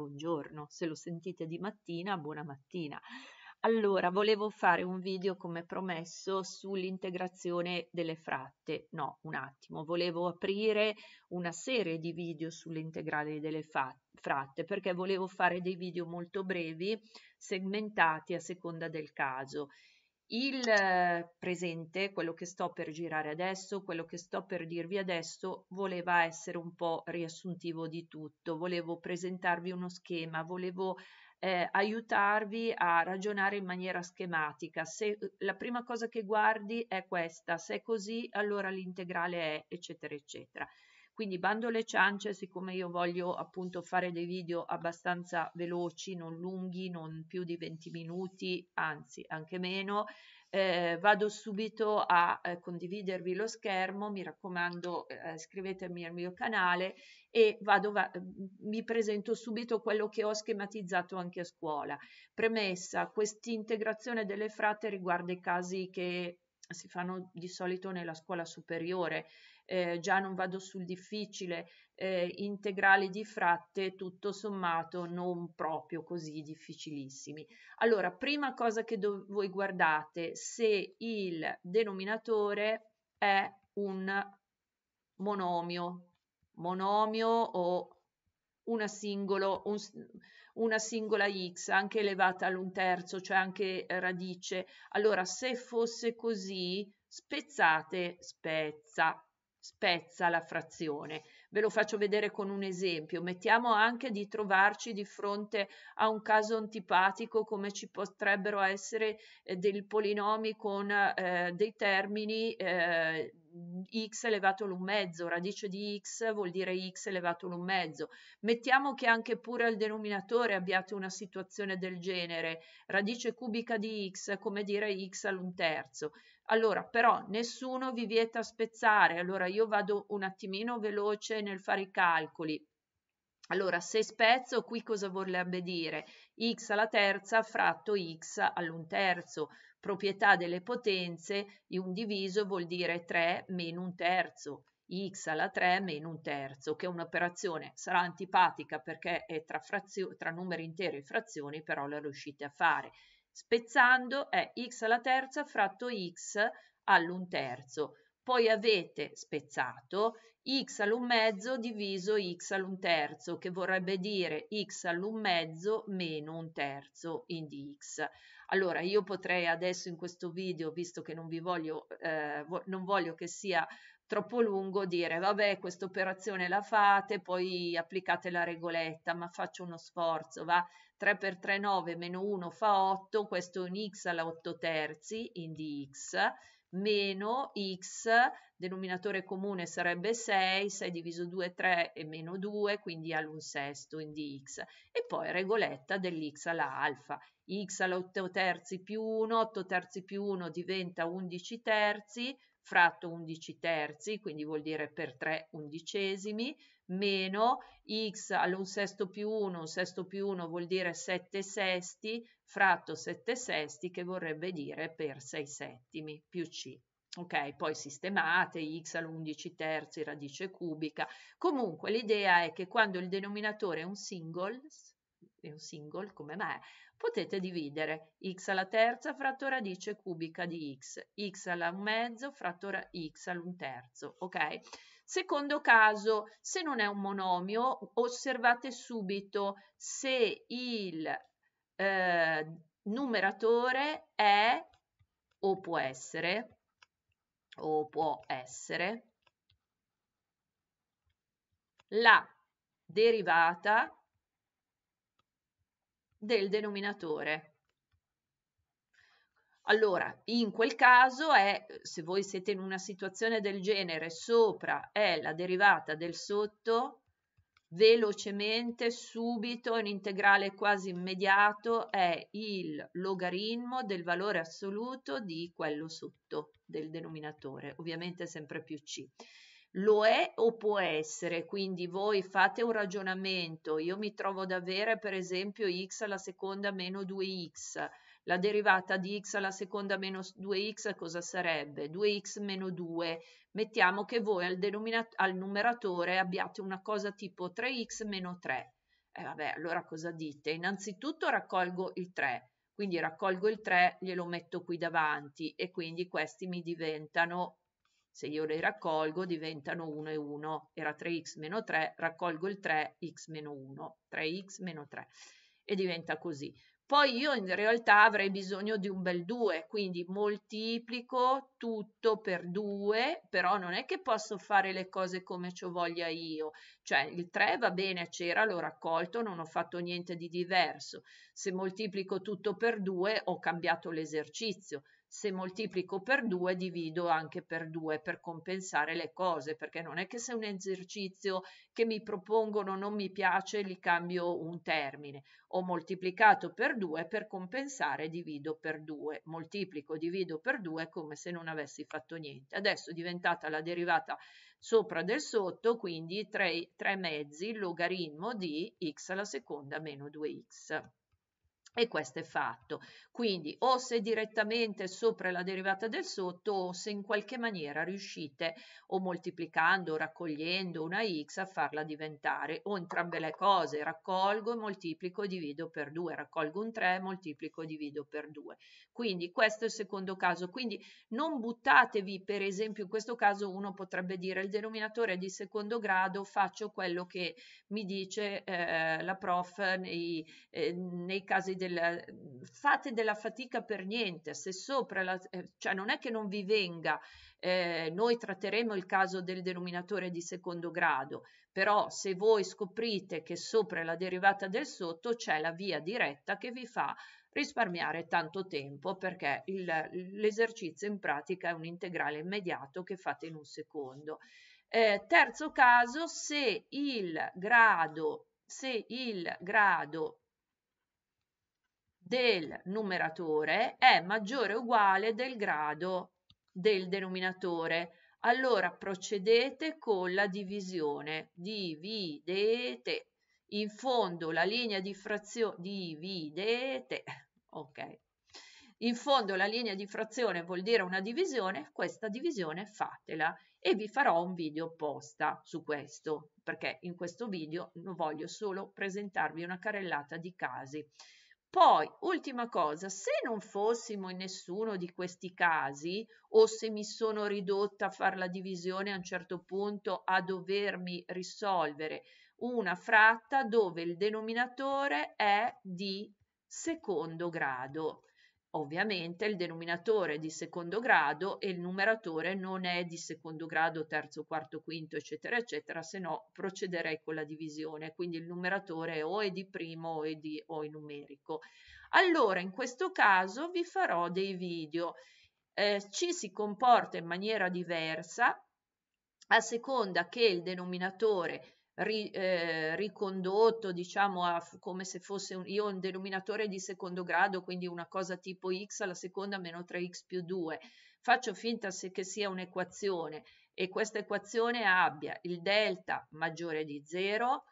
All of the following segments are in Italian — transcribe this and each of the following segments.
buongiorno, se lo sentite di mattina, buona mattina. Allora, volevo fare un video come promesso sull'integrazione delle fratte. No, un attimo, volevo aprire una serie di video sull'integrale delle fratte perché volevo fare dei video molto brevi, segmentati a seconda del caso. Il presente, quello che sto per girare adesso, quello che sto per dirvi adesso, voleva essere un po' riassuntivo di tutto, volevo presentarvi uno schema, volevo eh, aiutarvi a ragionare in maniera schematica. Se la prima cosa che guardi è questa, se è così, allora l'integrale è, eccetera, eccetera. Quindi bando le ciance, siccome io voglio appunto fare dei video abbastanza veloci, non lunghi, non più di 20 minuti, anzi anche meno, eh, vado subito a eh, condividervi lo schermo, mi raccomando eh, iscrivetemi al mio canale e vado, va, vi presento subito quello che ho schematizzato anche a scuola. Premessa, quest'integrazione delle frate riguarda i casi che si fanno di solito nella scuola superiore eh, già non vado sul difficile, eh, integrali di fratte tutto sommato non proprio così difficilissimi. Allora, prima cosa che voi guardate se il denominatore è un monomio, monomio o una, singolo, un, una, singola x anche elevata all'un terzo, cioè anche eh, radice. Allora, se fosse così, spezzate, spezza spezza la frazione. Ve lo faccio vedere con un esempio. Mettiamo anche di trovarci di fronte a un caso antipatico come ci potrebbero essere eh, dei polinomi con eh, dei termini eh, x elevato all'un mezzo, radice di x vuol dire x elevato all'un mezzo. Mettiamo che anche pure al denominatore abbiate una situazione del genere, radice cubica di x come dire x all'un terzo. Allora, però nessuno vi vieta spezzare, allora io vado un attimino veloce nel fare i calcoli. Allora, se spezzo, qui cosa vorrebbe dire? x alla terza fratto x all'un terzo. Proprietà delle potenze, un diviso vuol dire 3 meno un terzo x alla 3 meno un terzo, che è un'operazione, sarà antipatica perché è tra, frazio- tra numeri interi e frazioni, però la riuscite a fare. Spezzando è x alla terza fratto x all'un terzo. Poi avete spezzato x all'un mezzo diviso x all'un terzo, che vorrebbe dire x all'un mezzo meno un terzo in dx. Allora, io potrei adesso in questo video, visto che non vi voglio, eh, non voglio che sia troppo lungo dire vabbè questa operazione la fate, poi applicate la regoletta, ma faccio uno sforzo, va 3 per 3 9 meno 1 fa 8, questo è un x alla 8 terzi, quindi x, meno x, denominatore comune sarebbe 6, 6 diviso 2 3 e meno 2, quindi all'un sesto, quindi x, e poi regoletta dell'x alla alfa, x alla 8 terzi più 1, 8 terzi più 1 diventa 11 terzi, fratto 11 terzi, quindi vuol dire per 3 undicesimi, meno x all'un sesto più 1, un sesto più 1 vuol dire 7 sesti, fratto 7 sesti che vorrebbe dire per 6 settimi più c. Ok, poi sistemate x all'11 terzi radice cubica. Comunque l'idea è che quando il denominatore è un singles, è un single come me, potete dividere x alla terza fratto radice cubica di x, x alla mezzo fratto x all'un terzo, ok? Secondo caso, se non è un monomio, osservate subito se il eh, numeratore è o può essere o può essere la derivata del denominatore. Allora, in quel caso è, se voi siete in una situazione del genere, sopra è la derivata del sotto, velocemente, subito, in integrale quasi immediato, è il logaritmo del valore assoluto di quello sotto del denominatore, ovviamente sempre più C. Lo è o può essere, quindi voi fate un ragionamento, io mi trovo ad avere per esempio x alla seconda meno 2x, la derivata di x alla seconda meno 2x cosa sarebbe? 2x meno 2, mettiamo che voi al, al numeratore abbiate una cosa tipo 3x meno 3, e eh, vabbè allora cosa dite? Innanzitutto raccolgo il 3, quindi raccolgo il 3, glielo metto qui davanti e quindi questi mi diventano se io le raccolgo diventano 1 e 1, era 3x meno 3, raccolgo il 3x meno 1, 3x meno 3 e diventa così. Poi io in realtà avrei bisogno di un bel 2, quindi moltiplico tutto per 2, però non è che posso fare le cose come ci voglia io, cioè il 3 va bene, c'era, l'ho raccolto, non ho fatto niente di diverso. Se moltiplico tutto per 2 ho cambiato l'esercizio, se moltiplico per 2 divido anche per 2 per compensare le cose, perché non è che se un esercizio che mi propongono non mi piace li cambio un termine, ho moltiplicato per 2 per compensare divido per 2, moltiplico divido per 2 come se non avessi fatto niente. Adesso è diventata la derivata sopra del sotto, quindi 3, mezzi logaritmo di x alla seconda meno 2x. E questo è fatto. Quindi o se direttamente sopra la derivata del sotto o se in qualche maniera riuscite o moltiplicando o raccogliendo una x a farla diventare o entrambe le cose, raccolgo e moltiplico e divido per 2, raccolgo un 3, moltiplico e divido per 2. Quindi questo è il secondo caso. Quindi non buttatevi, per esempio in questo caso uno potrebbe dire il denominatore è di secondo grado, faccio quello che mi dice eh, la prof nei, eh, nei casi di della, fate della fatica per niente, se sopra, la, eh, cioè non è che non vi venga, eh, noi tratteremo il caso del denominatore di secondo grado, però se voi scoprite che sopra la derivata del sotto c'è la via diretta che vi fa risparmiare tanto tempo perché il, l'esercizio in pratica è un integrale immediato che fate in un secondo. Eh, terzo caso, se il grado se il grado del numeratore è maggiore o uguale del grado del denominatore. Allora procedete con la divisione. Dividete. In fondo la linea di frazione. Dividete. Ok. In fondo la linea di frazione vuol dire una divisione. Questa divisione fatela e vi farò un video apposta su questo perché in questo video voglio solo presentarvi una carrellata di casi. Poi, ultima cosa, se non fossimo in nessuno di questi casi, o se mi sono ridotta a fare la divisione a un certo punto a dovermi risolvere una fratta dove il denominatore è di secondo grado. Ovviamente il denominatore è di secondo grado e il numeratore non è di secondo grado, terzo, quarto, quinto, eccetera, eccetera, se no procederei con la divisione, quindi il numeratore o è di primo o è, di, o è numerico. Allora, in questo caso vi farò dei video. Eh, ci si comporta in maniera diversa a seconda che il denominatore è ri, eh, ricondotto, diciamo, a, come se fosse un, io un denominatore di secondo grado, quindi una cosa tipo x alla seconda meno 3x più 2. Faccio finta che sia un'equazione e questa equazione abbia il delta maggiore di 0,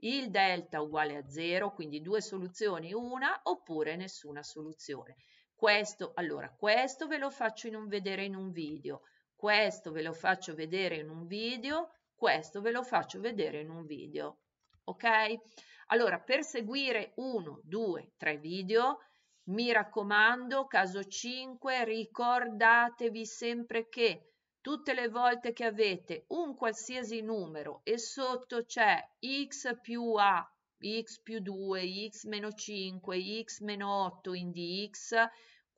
il delta uguale a 0, quindi due soluzioni, una oppure nessuna soluzione. Questo, allora, questo ve lo faccio in un vedere in un video, questo ve lo faccio vedere in un video questo ve lo faccio vedere in un video. Ok? Allora, per seguire 1, 2, 3 video, mi raccomando, caso 5, ricordatevi sempre che tutte le volte che avete un qualsiasi numero e sotto c'è x più a, x più 2, x meno 5, x meno 8 quindi x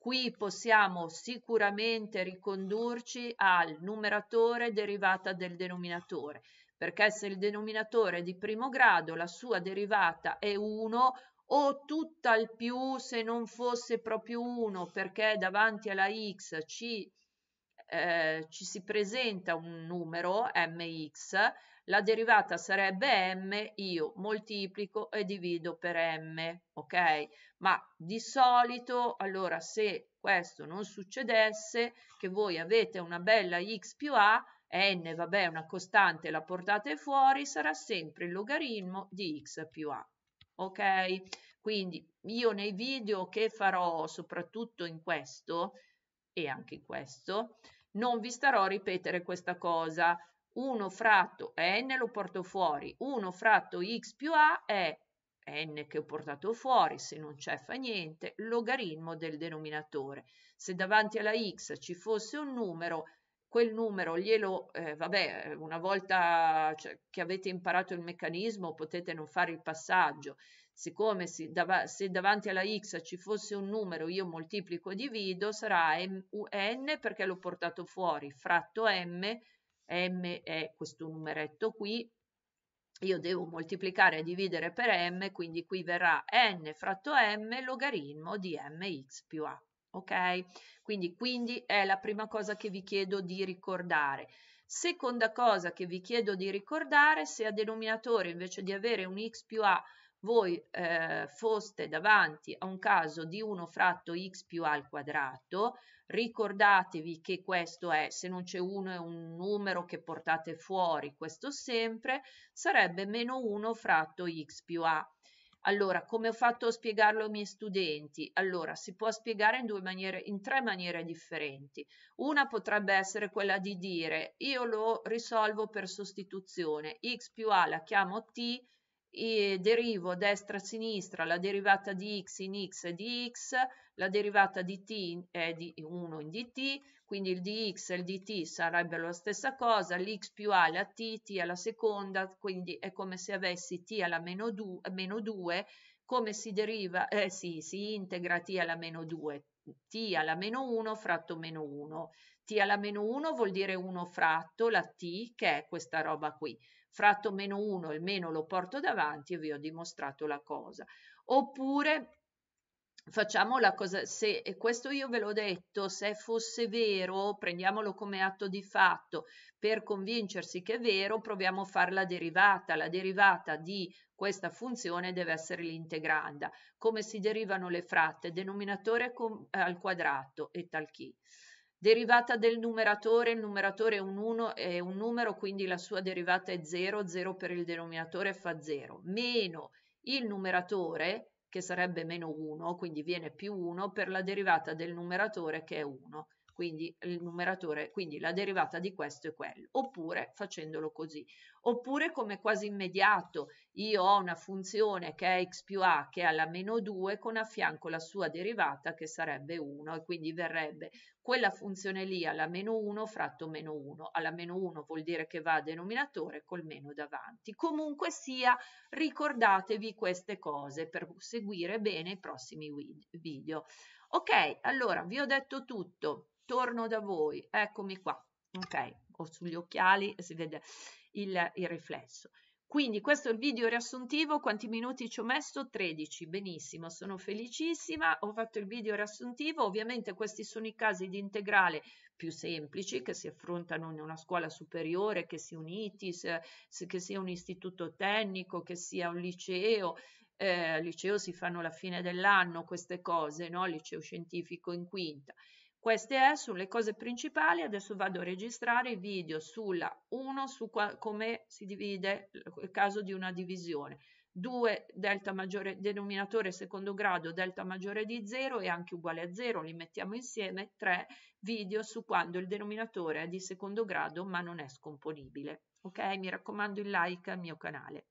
Qui possiamo sicuramente ricondurci al numeratore derivata del denominatore, perché se il denominatore è di primo grado la sua derivata è 1 o tutt'al più se non fosse proprio 1 perché davanti alla x ci, eh, ci si presenta un numero mx, la derivata sarebbe m, io moltiplico e divido per m, ok? Ma di solito, allora, se questo non succedesse, che voi avete una bella x più a, n, vabbè, una costante, la portate fuori, sarà sempre il logaritmo di x più a, ok? Quindi io nei video che farò, soprattutto in questo, e anche in questo, non vi starò a ripetere questa cosa, 1 fratto n lo porto fuori, 1 fratto x più a è n che ho portato fuori, se non c'è fa niente, logaritmo del denominatore. Se davanti alla x ci fosse un numero, quel numero glielo, eh, vabbè, eh, una volta cioè, che avete imparato il meccanismo potete non fare il passaggio, siccome si dava, se davanti alla x ci fosse un numero io moltiplico e divido, sarà m, n perché l'ho portato fuori, fratto m m è questo numeretto qui, io devo moltiplicare e dividere per m, quindi qui verrà n fratto m logaritmo di mx più a. Ok? Quindi, quindi è la prima cosa che vi chiedo di ricordare. Seconda cosa che vi chiedo di ricordare, se a denominatore invece di avere un x più a voi eh, foste davanti a un caso di 1 fratto x più a al quadrato, ricordatevi che questo è, se non c'è 1 è un numero che portate fuori, questo sempre, sarebbe meno 1 fratto x più a. Allora, come ho fatto a spiegarlo ai miei studenti? Allora, si può spiegare in, maniere, in, tre maniere differenti. Una potrebbe essere quella di dire io lo risolvo per sostituzione, x più a la chiamo t, e derivo destra-sinistra la derivata di x in x e di x, la derivata di t è di 1 in dt, quindi il dx e il dt sarebbero la stessa cosa, l'x più a la t, t alla seconda, quindi è come se avessi t alla meno 2, meno 2 come si deriva, eh sì, si integra t alla meno 2, t alla meno 1 fratto meno 1. t alla meno 1 vuol dire 1 fratto la t che è questa roba qui fratto meno 1 il meno lo porto davanti e vi ho dimostrato la cosa. Oppure facciamo la cosa, se e questo io ve l'ho detto, se fosse vero, prendiamolo come atto di fatto, per convincersi che è vero, proviamo a fare la derivata, la derivata di questa funzione deve essere l'integranda, come si derivano le fratte, denominatore al quadrato e tal chi. Derivata del numeratore, il numeratore è un, 1, è un numero, quindi la sua derivata è 0, 0 per il denominatore fa 0, meno il numeratore, che sarebbe meno 1, quindi viene più 1 per la derivata del numeratore che è 1. Quindi, quindi la derivata di questo è quello, oppure facendolo così, oppure come quasi immediato io ho una funzione che è x più a che è alla meno 2 con a fianco la sua derivata che sarebbe 1 e quindi verrebbe quella funzione lì alla meno 1 fratto meno 1, alla meno 1 vuol dire che va a denominatore col meno davanti. Comunque sia, ricordatevi queste cose per seguire bene i prossimi video. Ok, allora vi ho detto tutto, torno da voi, eccomi qua, ok, ho sugli occhiali e si vede il, il riflesso. Quindi questo è il video riassuntivo, quanti minuti ci ho messo? 13, benissimo, sono felicissima, ho fatto il video riassuntivo, ovviamente questi sono i casi di integrale più semplici che si affrontano in una scuola superiore, che sia un ITIS, che sia un istituto tecnico, che sia un liceo, eh, al liceo si fanno alla fine dell'anno queste cose, no? liceo scientifico in quinta. Queste è sulle cose principali, adesso vado a registrare i video sulla 1 su come si divide il caso di una divisione, 2 delta maggiore denominatore secondo grado delta maggiore di 0 e anche uguale a 0, li mettiamo insieme, 3 video su quando il denominatore è di secondo grado ma non è scomponibile. Ok, mi raccomando il like al mio canale.